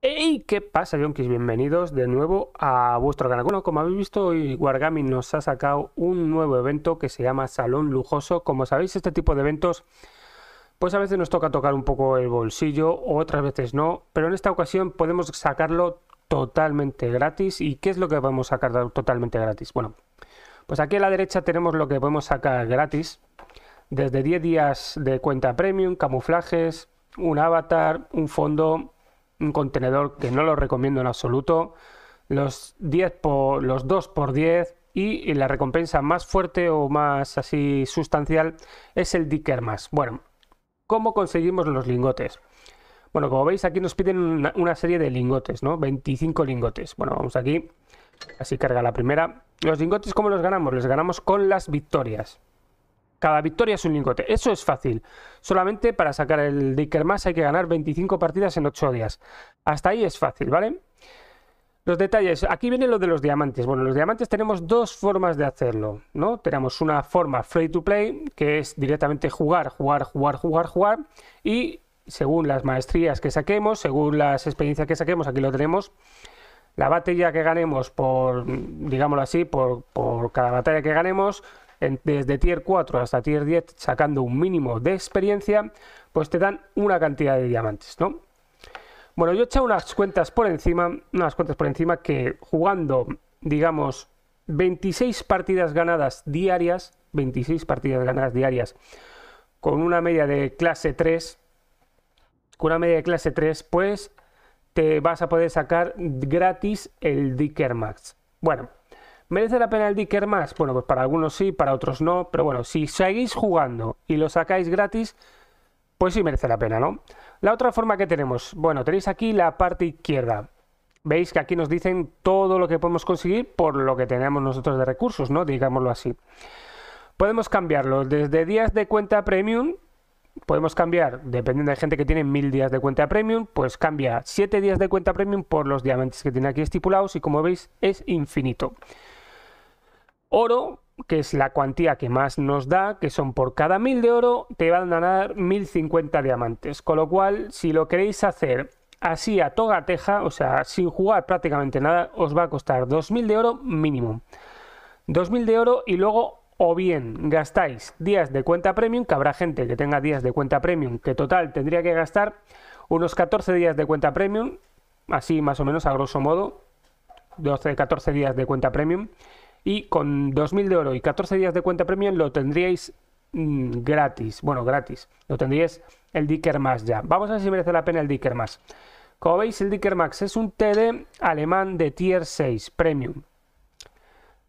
Hey, ¿qué pasa, yonkis? Bienvenidos de nuevo a vuestro canal. Bueno, como habéis visto, hoy Wargaming nos ha sacado un nuevo evento que se llama Salón Lujoso. Como sabéis, este tipo de eventos, pues a veces nos toca tocar un poco el bolsillo, otras veces no, pero en esta ocasión podemos sacarlo totalmente gratis. ¿Y qué es lo que vamos a sacar totalmente gratis? Bueno, pues aquí a la derecha tenemos lo que podemos sacar gratis, desde 10 días de cuenta premium, camuflajes, un avatar, un fondo un contenedor que no lo recomiendo en absoluto. Los, 10 por, los 2 por 10 y la recompensa más fuerte o más así sustancial es el Dicker más. Bueno, ¿cómo conseguimos los lingotes? Bueno, como veis aquí nos piden una, serie de lingotes, ¿no? 25 lingotes. Bueno, vamos aquí. Así carga la primera. Los lingotes, ¿cómo los ganamos? Los ganamos con las victorias. Cada victoria es un lingote. Eso es fácil. Solamente para sacar el Dicker más hay que ganar 25 partidas en 8 días. Hasta ahí es fácil, ¿vale? Los detalles. Aquí viene lo de los diamantes. Bueno, los diamantes tenemos dos formas de hacerlo, ¿no? Tenemos una forma free to play, que es directamente jugar, jugar, jugar, jugar, jugar. Y según las maestrías que saquemos, según las experiencias que saquemos, aquí lo tenemos. La batalla que ganemos por, digámoslo así, por, por cada batalla que ganemos, desde tier 4 hasta tier 10 sacando un mínimo de experiencia, pues te dan una cantidad de diamantes, ¿no? Bueno, yo he echado unas cuentas por encima, unas cuentas por encima que jugando, digamos, 26 partidas ganadas diarias, 26 partidas ganadas diarias, con una media de clase 3, con una media de clase 3, pues te vas a poder sacar gratis el Dicker Max. Bueno, ¿Merece la pena el Dicker más? Bueno, pues para algunos sí, para otros no, pero bueno, si seguís jugando y lo sacáis gratis, pues sí merece la pena, ¿no? La otra forma que tenemos, bueno, tenéis aquí la parte izquierda. Veis que aquí nos dicen todo lo que podemos conseguir por lo que tenemos nosotros de recursos, ¿no? Digámoslo así. Podemos cambiarlo desde días de cuenta premium, podemos cambiar, dependiendo de gente que tiene mil días de cuenta premium, pues cambia 7 días de cuenta premium por los diamantes que tiene aquí estipulados y como veis es infinito. Oro, que es la cuantía que más nos da, que son por cada 1000 de oro, te van a dar 1050 diamantes. Con lo cual, si lo queréis hacer así a toga teja, o sea, sin jugar prácticamente nada, os va a costar 2000 de oro mínimo. 2000 de oro y luego o bien gastáis días de cuenta premium, que habrá gente que tenga días de cuenta premium, que total tendría que gastar unos 14 días de cuenta premium, así más o menos a grosso modo, 12, 14 días de cuenta premium y con 2.000 de oro y 14 días de cuenta premium lo tendríais mm, gratis. Bueno, gratis. Lo tendríais el Dicker Max ya. Vamos a ver si merece la pena el Dicker Max. Como veis, el Dicker Max es un TD alemán de Tier 6 Premium.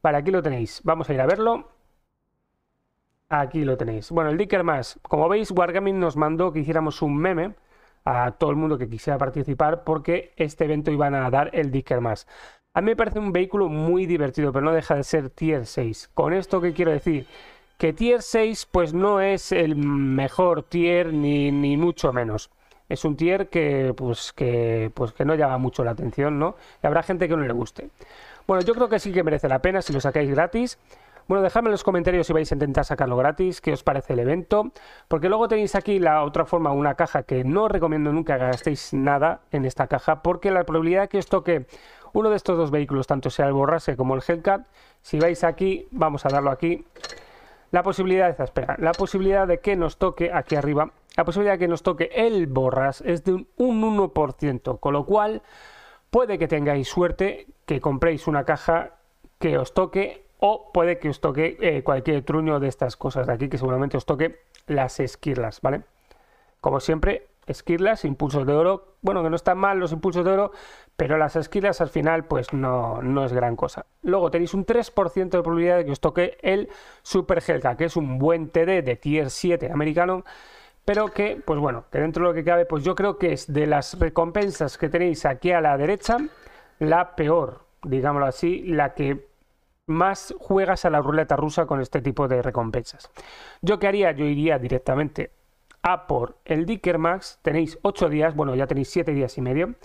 Vale, aquí lo tenéis. Vamos a ir a verlo. Aquí lo tenéis. Bueno, el Dicker Max. Como veis, Wargaming nos mandó que hiciéramos un meme a todo el mundo que quisiera participar porque este evento iban a dar el Dicker Max. A mí me parece un vehículo muy divertido, pero no deja de ser tier 6. Con esto que quiero decir, que tier 6 pues no es el mejor tier ni, mucho menos. Es un tier que pues, que pues que no llama mucho la atención, ¿no? Y habrá gente que no le guste. Bueno, yo creo que sí que merece la pena si lo sacáis gratis. Bueno, dejadme en los comentarios si vais a intentar sacarlo gratis, qué os parece el evento, porque luego tenéis aquí la otra forma, una caja que no recomiendo nunca que gastéis nada en esta caja, porque la probabilidad que os toque uno de estos dos vehículos, tanto sea el Borrase como el Hellcat. Si vais aquí, vamos a darlo aquí. La posibilidad, de, la posibilidad de que nos toque aquí arriba, la posibilidad de que nos toque el Borras es de un, 1%, con lo cual puede que tengáis suerte que compréis una caja que os toque o puede que os toque eh, cualquier truño de estas cosas de aquí, que seguramente os toque las esquirlas, ¿vale? Como siempre, esquirlas, impulsos de oro. Bueno, que no están mal los impulsos de oro, pero las esquirlas al final pues no, no es gran cosa. Luego tenéis un 3% de probabilidad de que os toque el Super Helga, que es un buen TD de tier 7 americano, pero que, pues bueno, que dentro de lo que cabe, pues yo creo que es de las recompensas que tenéis aquí a la derecha, la peor, digámoslo así, la que más juegas a la ruleta rusa con este tipo de recompensas. Yo qué haría, yo iría directamente a por el Dicker Max, tenéis 8 días, bueno, ya tenéis 7 días y medio.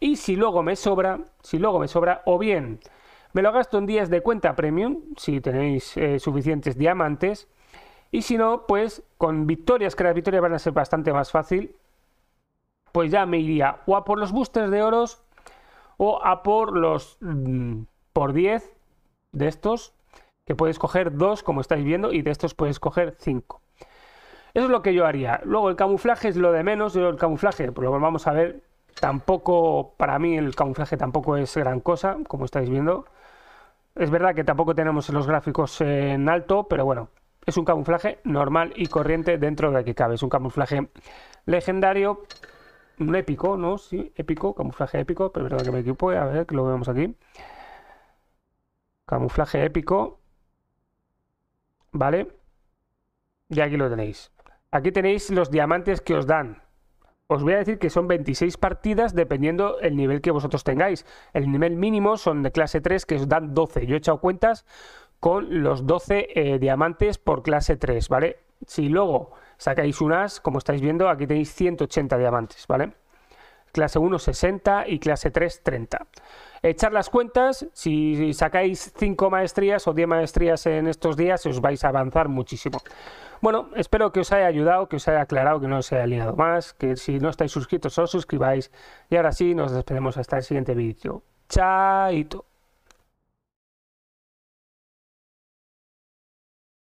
Y si luego me sobra, si luego me sobra, o bien me lo gasto en días de cuenta premium, si tenéis eh, suficientes diamantes. Y si no, pues con victorias, que las victorias van a ser bastante más fácil, pues ya me iría o a por los boosters de oros o a por los mm, por 10 de estos, que puedes coger 2 como estáis viendo y de estos puedes coger 5. Eso es lo que yo haría. Luego el camuflaje es lo de menos, yo el camuflaje, por pues lo volvamos vamos a ver, tampoco, para mí el camuflaje tampoco es gran cosa, como estáis viendo. Es verdad que tampoco tenemos los gráficos en alto, pero bueno, es un camuflaje normal y corriente dentro de que cabe. Es un camuflaje legendario, un épico, ¿no? Sí, épico, camuflaje épico, pero es verdad que me equipo, a ver que lo vemos aquí. Camuflaje épico. ¿Vale? Y aquí lo tenéis. Aquí tenéis los diamantes que os dan. Os voy a decir que son 26 partidas dependiendo el nivel que vosotros tengáis. El nivel mínimo son de clase 3 que os dan 12. Yo he echado cuentas con los 12 eh, diamantes por clase 3, ¿vale? Si luego sacáis unas, como estáis viendo, aquí tenéis 180 diamantes, ¿vale? Clase 1 60 y clase 3 30. Echar las cuentas, si sacáis 5 maestrías o 10 maestrías en estos días, os vais a avanzar muchísimo. Bueno, espero que os haya ayudado, que os haya aclarado, que no os haya liado más, que si no estáis suscritos os suscribáis. Y ahora sí, nos despedimos hasta el siguiente vídeo. Chaito.